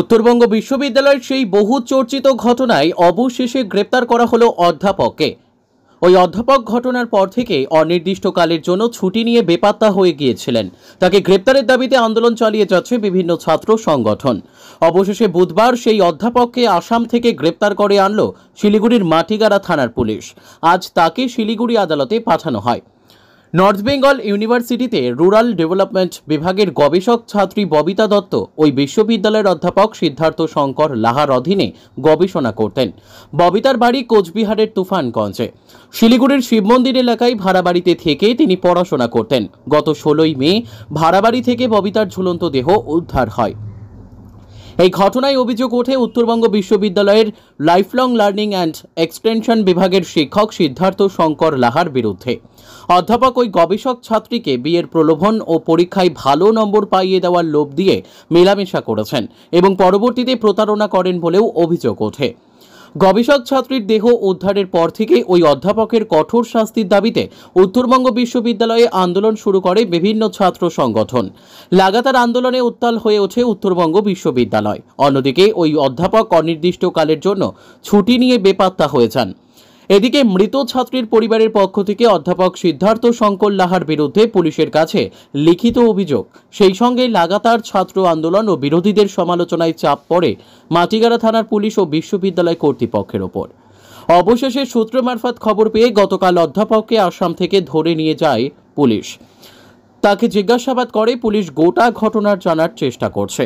উত্তরবঙ্গ বিশ্ববিদ্যালয়ের সেই বহু চর্চিত ঘটনায় অবশেষে গ্রেপ্তার করা হলো অধ্যাপককে ওই অধ্যাপক ঘটনার পর থেকে অনির্দিষ্টকালের জন্য ছুটি নিয়ে বেপাত্তা হয়ে গিয়েছিলেন তাকে গ্রেপ্তারের দাবিতে আন্দোলন চালিয়ে যাচ্ছে বিভিন্ন ছাত্র সংগঠন অবশেষে বুধবার সেই অধ্যাপককে আসাম থেকে গ্রেপ্তার করে আনল শিলিগুড়ির মাটিগাড়া থানার পুলিশ আজ তাকে শিলিগুড়ি আদালতে পাঠানো হয় নর্থ বেঙ্গল ইউনিভার্সিটিতে রুরাল ডেভেলপমেন্ট বিভাগের গবেষক ছাত্রী ববিতা দত্ত ওই বিশ্ববিদ্যালয়ের অধ্যাপক সিদ্ধার্থ শঙ্কর লাহার অধীনে গবেষণা করতেন ববিতার বাড়ি কোচবিহারের তুফানগঞ্জে শিলিগুড়ির শিব মন্দির এলাকায় ভাড়া বাড়িতে থেকে তিনি পড়াশোনা করতেন গত ষোলোই মে ভাড়া বাড়ি থেকে ববিতার ঝুলন্ত দেহ উদ্ধার হয় এই ঘটনায় অভিযোগ ওঠে উত্তরবঙ্গ বিশ্ববিদ্যালয়ের লাইফলং লার্নিং অ্যান্ড এক্সটেনশন বিভাগের শিক্ষক সিদ্ধার্থ শঙ্কর লাহার বিরুদ্ধে অধ্যাপক ওই গবেষক ছাত্রীকে বিয়ের প্রলোভন ও পরীক্ষায় ভালো নম্বর পাইয়ে দেওয়ার লোভ দিয়ে মেলামেশা করেছেন এবং পরবর্তীতে প্রতারণা করেন বলেও অভিযোগ ওঠে গবেষক ছাত্রীর দেহ উদ্ধারের পর থেকে ওই অধ্যাপকের কঠোর শাস্তির দাবিতে উত্তরবঙ্গ বিশ্ববিদ্যালয়ে আন্দোলন শুরু করে বিভিন্ন ছাত্র সংগঠন লাগাতার আন্দোলনে উত্তাল হয়ে ওঠে উত্তরবঙ্গ বিশ্ববিদ্যালয় অন্যদিকে ওই অধ্যাপক অনির্দিষ্টকালের জন্য ছুটি নিয়ে বেপাত্তা হয়ে যান এদিকে মৃত ছাত্রীর পরিবারের পক্ষ থেকে অধ্যাপক সিদ্ধার্থ শঙ্কর লাহার বিরুদ্ধে পুলিশের কাছে লিখিত অভিযোগ সেই সঙ্গে লাগাতার ছাত্র আন্দোলন ও বিরোধীদের সমালোচনায় চাপ পড়ে মাটিগাড়া থানার পুলিশ ও বিশ্ববিদ্যালয় কর্তৃপক্ষের ওপর অবশেষে সূত্র মারফত খবর পেয়ে গতকাল অধ্যাপককে আসাম থেকে ধরে নিয়ে যায় পুলিশ তাকে জিজ্ঞাসাবাদ করে পুলিশ গোটা ঘটনার জানার চেষ্টা করছে